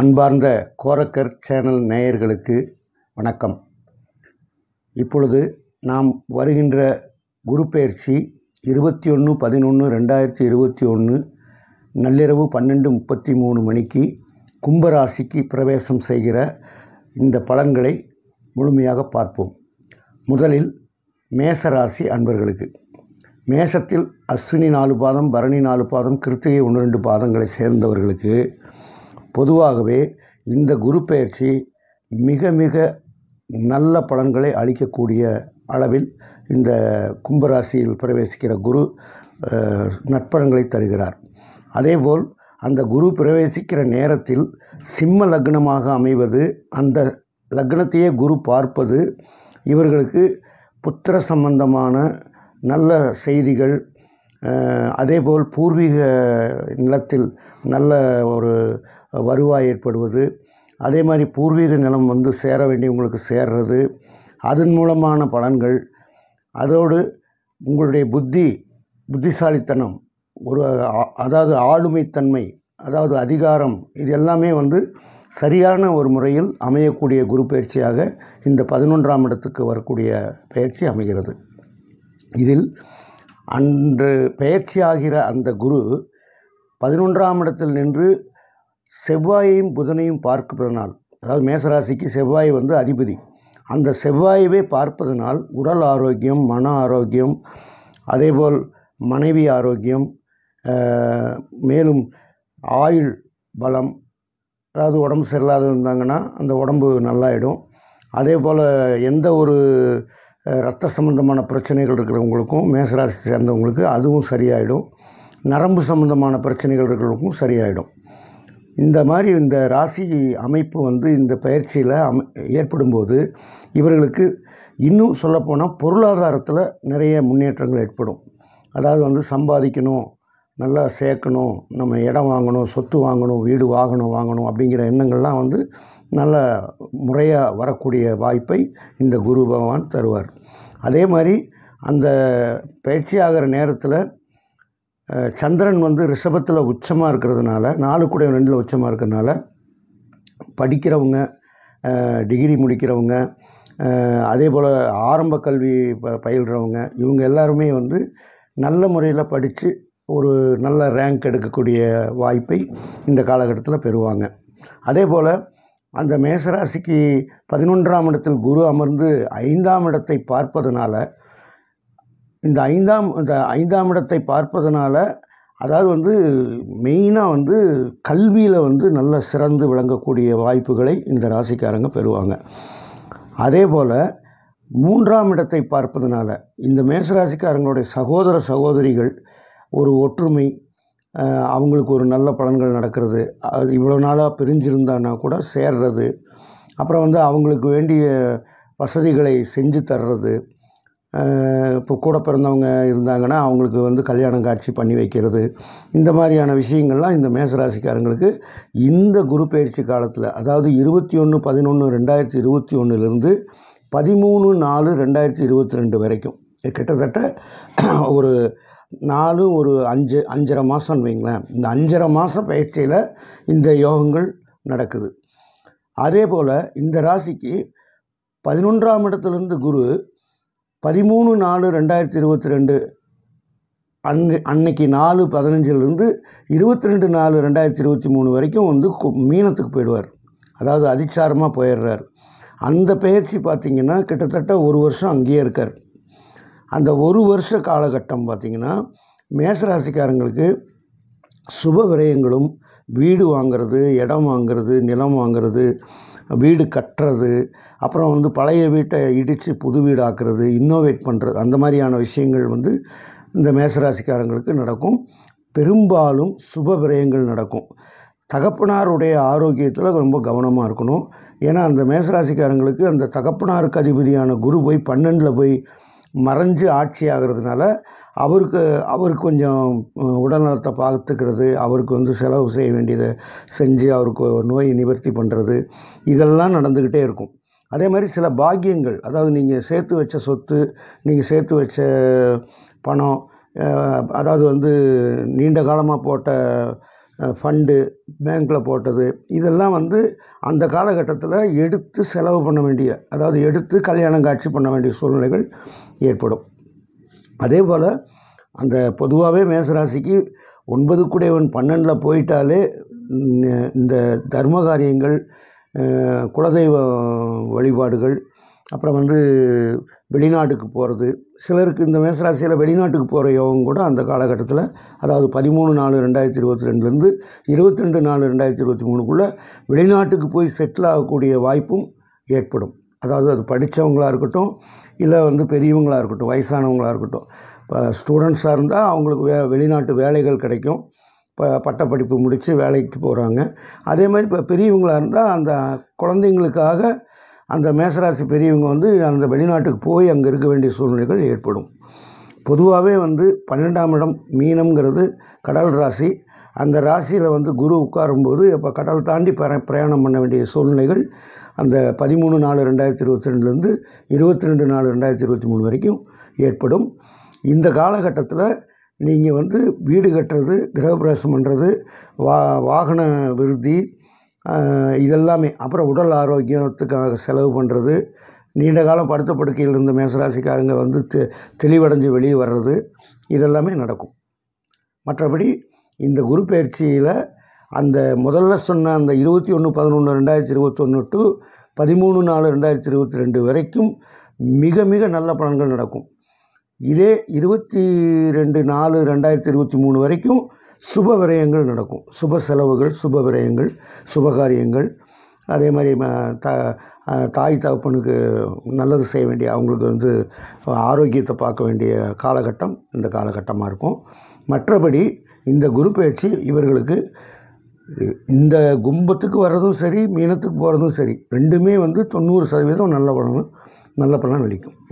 அன்பார்ந்த கோரக்கர் சேனல் நேயர்களுக்கு வணக்கம் இப்பொழுது நாம் வருகின்ற குரு பயிற்சி இருபத்தி ஒன்று பதினொன்று ரெண்டாயிரத்தி இருபத்தி ஒன்று நள்ளிரவு பன்னெண்டு முப்பத்தி மூணு மணிக்கு கும்பராசிக்கு பிரவேசம் செய்கிற இந்த பலன்களை முழுமையாக பார்ப்போம் முதலில் மேசராசி அன்பர்களுக்கு மேசத்தில் அஸ்வினி நாலு பாதம் பரணி நாலு பாதம் கிருத்திகை ஒன்று ரெண்டு பாதங்களை சேர்ந்தவர்களுக்கு பொதுவாகவே இந்த குரு பயிற்சி மிக மிக நல்ல பலன்களை அளிக்கக்கூடிய அளவில் இந்த கும்பராசியில் பிரவேசிக்கிற குரு நட்பலன்களை தருகிறார் அதேபோல் அந்த குரு பிரவேசிக்கிற நேரத்தில் சிம்ம லக்னமாக அமைவது அந்த லக்னத்தையே குரு பார்ப்பது இவர்களுக்கு புத்திர சம்பந்தமான நல்ல செய்திகள் அதேபோல் பூர்வீக நிலத்தில் நல்ல ஒரு வருவாய் ஏற்படுவது அதே மாதிரி பூர்வீக நிலம் வந்து சேர வேண்டிய உங்களுக்கு சேர்றது அதன் மூலமான பலன்கள் அதோடு உங்களுடைய புத்தி புத்திசாலித்தனம் ஒரு அதாவது ஆளுமைத்தன்மை அதாவது அதிகாரம் இது எல்லாமே வந்து சரியான ஒரு முறையில் அமையக்கூடிய குரு பயிற்சியாக இந்த பதினொன்றாம் இடத்துக்கு வரக்கூடிய பயிற்சி அமைகிறது இதில் அன்று ஆகிற அந்த குரு பதினொன்றாம் இடத்தில் நின்று செவ்வாயையும் புதனையும் பார்ப்பதனால் அதாவது மேசராசிக்கு செவ்வாய் வந்து அதிபதி அந்த செவ்வாயவே பார்ப்பதனால் உடல் ஆரோக்கியம் மன ஆரோக்கியம் அதேபோல் மனைவி ஆரோக்கியம் மேலும் ஆயுள் பலம் அதாவது உடம்பு சரியில்லாத இருந்தாங்கன்னா அந்த உடம்பு நல்லாயிடும் அதே போல் எந்த ஒரு ரத்த சம்மந்தமான பிரச்சனைகள் இருக்கிறவங்களுக்கும் மேசராசி சேர்ந்தவங்களுக்கு அதுவும் சரியாயிடும் நரம்பு சம்மந்தமான பிரச்சனைகள் இருக்கிறவங்களுக்கும் சரியாயிடும் இந்த மாதிரி இந்த ராசி அமைப்பு வந்து இந்த பயிற்சியில் அம ஏற்படும்போது இவர்களுக்கு இன்னும் சொல்லப்போனால் பொருளாதாரத்தில் நிறைய முன்னேற்றங்கள் ஏற்படும் அதாவது வந்து சம்பாதிக்கணும் நல்லா சேர்க்கணும் நம்ம இடம் வாங்கணும் சொத்து வாங்கணும் வீடு வாகனம் வாங்கணும் அப்படிங்கிற எண்ணங்கள்லாம் வந்து நல்ல முறையாக வரக்கூடிய வாய்ப்பை இந்த குரு பகவான் தருவார் அதே மாதிரி அந்த பயிற்சி ஆகிற நேரத்தில் சந்திரன் வந்து ரிஷபத்தில் உச்சமாக இருக்கிறதுனால நாலு கூட ரெண்டில் உச்சமாக இருக்கிறதுனால படிக்கிறவங்க டிகிரி முடிக்கிறவங்க அதே போல் ஆரம்ப கல்வி ப பயில்கிறவங்க இவங்க எல்லாருமே வந்து நல்ல முறையில் படித்து ஒரு நல்ல ரேங்க் எடுக்கக்கூடிய வாய்ப்பை இந்த காலகட்டத்தில் பெறுவாங்க அதே போல் அந்த மேசராசிக்கு பதினொன்றாம் இடத்தில் குரு அமர்ந்து ஐந்தாம் இடத்தை பார்ப்பதனால இந்த ஐந்தாம் இந்த ஐந்தாம் இடத்தை பார்ப்பதனால அதாவது வந்து மெயினாக வந்து கல்வியில் வந்து நல்ல சிறந்து விளங்கக்கூடிய வாய்ப்புகளை இந்த ராசிக்காரங்க பெறுவாங்க அதே போல் மூன்றாம் இடத்தை பார்ப்பதனால இந்த மேசராசிக்காரங்களுடைய சகோதர சகோதரிகள் ஒரு ஒற்றுமை அவங்களுக்கு ஒரு நல்ல பலன்கள் நடக்கிறது அது இவ்வளோ நாளாக பிரிஞ்சுருந்தான்னா கூட சேர்றது அப்புறம் வந்து அவங்களுக்கு வேண்டிய வசதிகளை செஞ்சு தர்றது இப்போ கூட பிறந்தவங்க இருந்தாங்கன்னா அவங்களுக்கு வந்து கல்யாணம் காட்சி பண்ணி வைக்கிறது இந்த மாதிரியான விஷயங்கள்லாம் இந்த மேசராசிக்காரங்களுக்கு இந்த குரு பயிற்சி காலத்தில் அதாவது இருபத்தி ஒன்று பதினொன்று ரெண்டாயிரத்தி இருபத்தி ஒன்றுலேருந்து பதிமூணு நாலு ரெண்டாயிரத்தி இருபத்தி ரெண்டு வரைக்கும் கிட்டத்தட்ட ஒரு நாலும் ஒரு அஞ்சு அஞ்சரை மாதம்னு வைங்களேன் இந்த அஞ்சரை மாதம் பயிற்சியில் இந்த யோகங்கள் நடக்குது அதே போல் இந்த ராசிக்கு பதினொன்றாம் இடத்துலேருந்து குரு பதிமூணு நாலு ரெண்டாயிரத்தி இருபத்தி ரெண்டு அன்னை அன்னைக்கு நாலு பதினஞ்சிலிருந்து இருபத்தி ரெண்டு நாலு ரெண்டாயிரத்தி இருபத்தி மூணு வரைக்கும் வந்து மீனத்துக்கு போயிடுவார் அதாவது அதிச்சாரமாக போயிடுறார் அந்த பயிற்சி பார்த்திங்கன்னா கிட்டத்தட்ட ஒரு வருஷம் அங்கேயே இருக்கார் அந்த ஒரு வருஷ காலகட்டம் பார்த்திங்கன்னா மேசராசிக்காரங்களுக்கு சுப விரயங்களும் வீடு வாங்கிறது இடம் வாங்கிறது நிலம் வாங்கிறது வீடு கட்டுறது அப்புறம் வந்து பழைய வீட்டை இடித்து புது வீடு இன்னோவேட் பண்ணுறது அந்த மாதிரியான விஷயங்கள் வந்து இந்த மேசராசிக்காரங்களுக்கு நடக்கும் பெரும்பாலும் சுப விரயங்கள் நடக்கும் தகப்பனாருடைய ஆரோக்கியத்தில் ரொம்ப கவனமாக இருக்கணும் ஏன்னா அந்த மேசராசிக்காரங்களுக்கு அந்த தகப்பனாருக்கு அதிபதியான குரு போய் பன்னெண்டில் போய் மறைஞ்சு ஆட்சி ஆகிறதுனால அவருக்கு அவர் கொஞ்சம் உடல்நலத்தை பார்த்துக்கிறது அவருக்கு வந்து செலவு செய்ய வேண்டியதை செஞ்சு அவருக்கு நோயை நிவர்த்தி பண்ணுறது இதெல்லாம் நடந்துக்கிட்டே இருக்கும் அதே மாதிரி சில பாக்கியங்கள் அதாவது நீங்கள் சேர்த்து வச்ச சொத்து நீங்கள் சேர்த்து வச்ச பணம் அதாவது வந்து நீண்ட காலமாக போட்ட ஃபண்டு பேங்க்கில் போட்டது இதெல்லாம் வந்து அந்த காலகட்டத்தில் எடுத்து செலவு பண்ண வேண்டிய அதாவது எடுத்து கல்யாணம் காட்சி பண்ண வேண்டிய சூழ்நிலைகள் ஏற்படும் அதே போல் அந்த பொதுவாகவே மேசராசிக்கு ஒன்பது குடையவன் பன்னெண்டில் போயிட்டாலே இந்த தர்ம காரியங்கள் குலதெய்வ வழிபாடுகள் அப்புறம் வந்து வெளிநாட்டுக்கு போகிறது சிலருக்கு இந்த மேசராசியில் வெளிநாட்டுக்கு போகிற யோகம் கூட அந்த காலகட்டத்தில் அதாவது பதிமூணு நாலு ரெண்டாயிரத்தி இருபத்தி ரெண்டுலேருந்து இருபத்தி ரெண்டு நாலு ரெண்டாயிரத்தி இருபத்தி மூணுக்குள்ளே வெளிநாட்டுக்கு போய் செட்டில் ஆகக்கூடிய வாய்ப்பும் ஏற்படும் அதாவது அது படித்தவங்களாக இருக்கட்டும் இல்லை வந்து பெரியவங்களாக இருக்கட்டும் வயசானவங்களாக இருக்கட்டும் இப்போ ஸ்டூடெண்ட்ஸாக இருந்தால் அவங்களுக்கு வே வெளிநாட்டு வேலைகள் கிடைக்கும் இப்போ பட்டப்படிப்பு முடித்து வேலைக்கு போகிறாங்க அதே மாதிரி இப்போ பெரியவங்களாக இருந்தால் அந்த குழந்தைங்களுக்காக அந்த மேசராசி பெரியவங்க வந்து அந்த வெளிநாட்டுக்கு போய் அங்கே இருக்க வேண்டிய சூழ்நிலைகள் ஏற்படும் பொதுவாகவே வந்து பன்னெண்டாம் இடம் மீனம்ங்கிறது கடல் ராசி அந்த ராசியில் வந்து குரு உட்காரும்போது இப்போ கடல் தாண்டி பிர பிரயாணம் பண்ண வேண்டிய சூழ்நிலைகள் அந்த பதிமூணு நாலு ரெண்டாயிரத்தி இருபத்தி ரெண்டுலேருந்து இருபத்தி ரெண்டு நாலு ரெண்டாயிரத்தி இருபத்தி மூணு வரைக்கும் ஏற்படும் இந்த காலகட்டத்தில் நீங்கள் வந்து வீடு கட்டுறது கிரகப்பிரவேசம் பண்ணுறது வா வாகன விருத்தி இதெல்லாமே அப்புறம் உடல் ஆரோக்கியத்துக்காக செலவு பண்ணுறது நீண்ட காலம் படுத்த படுக்கையில் இருந்த மேசராசிக்காரங்க வந்து தெ தெளிவடைஞ்சு வெளியே வர்றது இதெல்லாமே நடக்கும் மற்றபடி இந்த குரு பயிற்சியில் அந்த முதல்ல சொன்ன அந்த இருபத்தி ஒன்று பதினொன்று ரெண்டாயிரத்தி இருபத்தொன்று டு பதிமூணு நாலு ரெண்டாயிரத்தி இருபத்தி ரெண்டு வரைக்கும் மிக மிக நல்ல பலன்கள் நடக்கும் இதே இருபத்தி ரெண்டு நாலு ரெண்டாயிரத்தி இருபத்தி மூணு வரைக்கும் சுப விரயங்கள் நடக்கும் சுப செலவுகள் சுப விரயங்கள் சுபகாரியங்கள் அதே மாதிரி த தாய் தகப்பனுக்கு நல்லது செய்ய வேண்டிய அவங்களுக்கு வந்து ஆரோக்கியத்தை பார்க்க வேண்டிய காலகட்டம் இந்த காலகட்டமாக இருக்கும் மற்றபடி இந்த குரு பயிற்சி இவர்களுக்கு இந்த கும்பத்துக்கு வர்றதும் சரி மீனத்துக்கு போகிறதும் சரி ரெண்டுமே வந்து தொண்ணூறு சதவீதம் நல்ல பலனும் நல்ல பலன் அளிக்கும்